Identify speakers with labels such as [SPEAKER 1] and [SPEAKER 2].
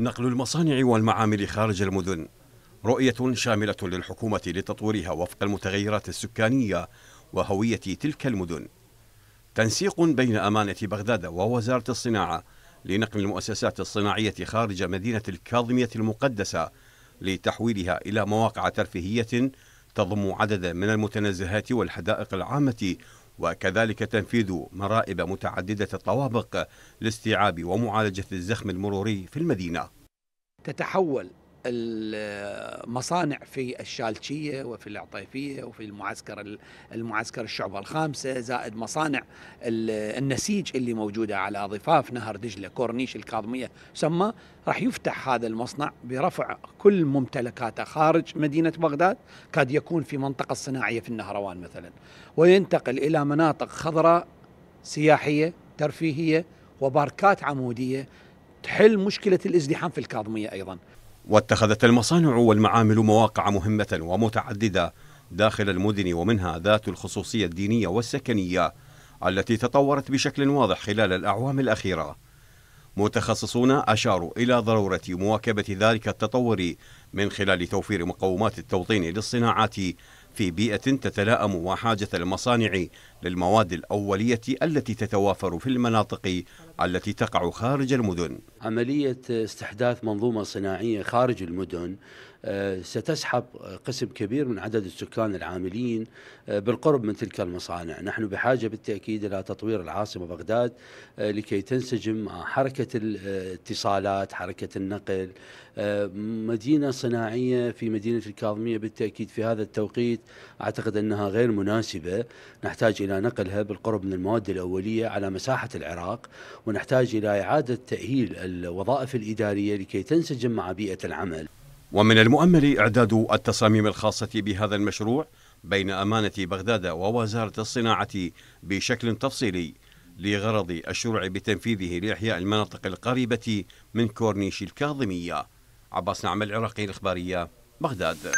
[SPEAKER 1] نقل المصانع والمعامل خارج المدن رؤية شاملة للحكومة لتطويرها وفق المتغيرات السكانية وهوية تلك المدن تنسيق بين أمانة بغداد ووزارة الصناعة لنقل المؤسسات الصناعية خارج مدينة الكاظمية المقدسة لتحويلها إلى مواقع ترفيهية تضم عددا من المتنزهات والحدائق العامة وكذلك تنفيذ مرائب متعددة الطوابق لاستيعاب ومعالجة الزخم المروري في المدينة
[SPEAKER 2] تتحول المصانع في الشالشيه وفي العطيفيه وفي المعسكر المعسكر الشعبه الخامسه زائد مصانع النسيج اللي موجوده على ضفاف نهر دجله كورنيش الكاظميه سمى راح يفتح هذا المصنع برفع كل ممتلكاته خارج مدينه بغداد قد يكون في منطقه صناعيه في النهروان مثلا وينتقل الى مناطق خضراء سياحيه ترفيهيه وباركات عموديه تحل مشكله الازدحام في الكاظميه ايضا
[SPEAKER 1] واتخذت المصانع والمعامل مواقع مهمة ومتعددة داخل المدن ومنها ذات الخصوصية الدينية والسكنية التي تطورت بشكل واضح خلال الأعوام الأخيرة. متخصصون أشاروا إلى ضرورة مواكبة ذلك التطور من خلال توفير مقومات التوطين للصناعات في بيئة تتلائم وحاجة المصانع للمواد الأولية التي تتوافر في المناطق التي تقع خارج المدن عملية استحداث
[SPEAKER 3] منظومة صناعية خارج المدن آه، ستسحب قسم كبير من عدد السكان العاملين آه، بالقرب من تلك المصانع نحن بحاجة بالتأكيد إلى تطوير العاصمة بغداد آه، لكي تنسجم مع حركة الاتصالات حركة النقل مدينة صناعية في مدينة الكاظمية بالتأكيد في هذا التوقيت أعتقد أنها غير مناسبة نحتاج إلى نقلها بالقرب من المواد الأولية على مساحة العراق ونحتاج إلى إعادة تأهيل الوظائف الإدارية لكي
[SPEAKER 1] تنسجم مع بيئة العمل ومن المؤمل إعداد التصاميم الخاصة بهذا المشروع بين أمانة بغداد ووزارة الصناعة بشكل تفصيلي لغرض الشروع بتنفيذه لإحياء المناطق القريبة من كورنيش الكاظمية عباس نعم العراقي الإخبارية بغداد